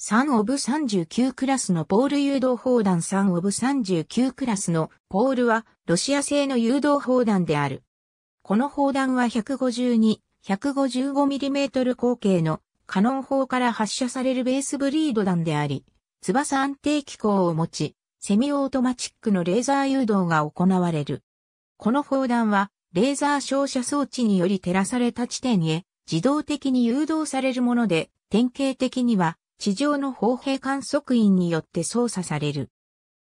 3オブ39クラスのポール誘導砲弾3オブ39クラスのポールはロシア製の誘導砲弾である。この砲弾は152、155mm 口径のカノン砲から発射されるベースブリード弾であり、翼安定機構を持ち、セミオートマチックのレーザー誘導が行われる。この砲弾はレーザー照射装置により照らされた地点へ自動的に誘導されるもので、典型的には地上の砲兵観測員によって操作される。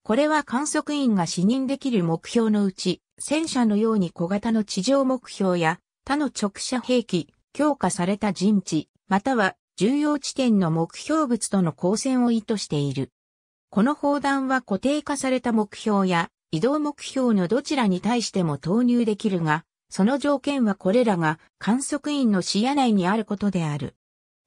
これは観測員が視認できる目標のうち、戦車のように小型の地上目標や他の直射兵器、強化された陣地、または重要地点の目標物との交戦を意図している。この砲弾は固定化された目標や移動目標のどちらに対しても投入できるが、その条件はこれらが観測員の視野内にあることである。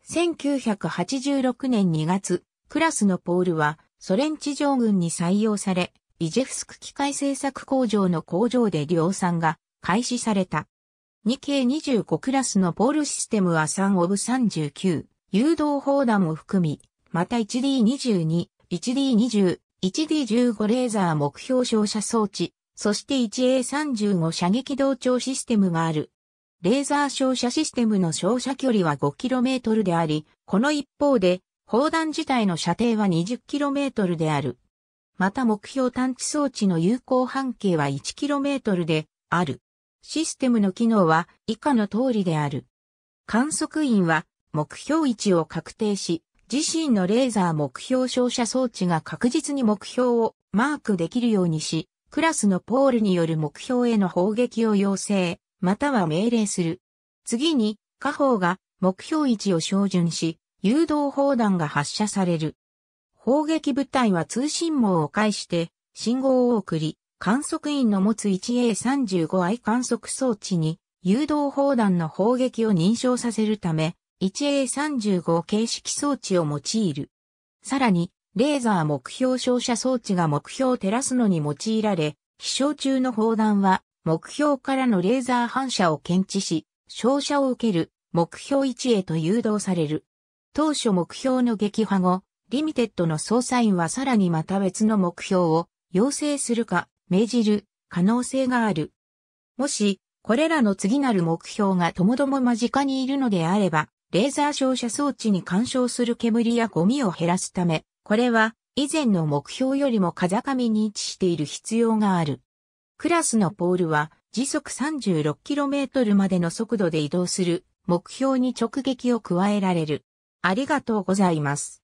1986年2月、クラスのポールはソ連地上軍に採用され、イジェフスク機械製作工場の工場で量産が開始された。2K25 クラスのポールシステムは3オブ39、誘導砲弾を含み、また 1D22、1D20、1D15 レーザー目標照射装置、そして 1A35 射撃同調システムがあるレーザー照射システムの照射距離は 5km であり、この一方で、砲弾自体の射程は 20km である。また目標探知装置の有効半径は 1km である。システムの機能は以下の通りである。観測員は目標位置を確定し、自身のレーザー目標照射装置が確実に目標をマークできるようにし、クラスのポールによる目標への砲撃を要請。または命令する。次に、下方が目標位置を照準し、誘導砲弾が発射される。砲撃部隊は通信網を介して信号を送り、観測員の持つ 1A35i 観測装置に誘導砲弾の砲撃を認証させるため、1A35 形式装置を用いる。さらに、レーザー目標照射装置が目標を照らすのに用いられ、飛翔中の砲弾は目標からのレーザー反射を検知し、照射を受ける目標位置へと誘導される。当初目標の撃破後、リミテッドの捜査員はさらにまた別の目標を要請するか命じる可能性がある。もし、これらの次なる目標がともども間近にいるのであれば、レーザー照射装置に干渉する煙やゴミを減らすため、これは以前の目標よりも風上に位置している必要がある。クラスのポールは時速 36km までの速度で移動する目標に直撃を加えられる。ありがとうございます。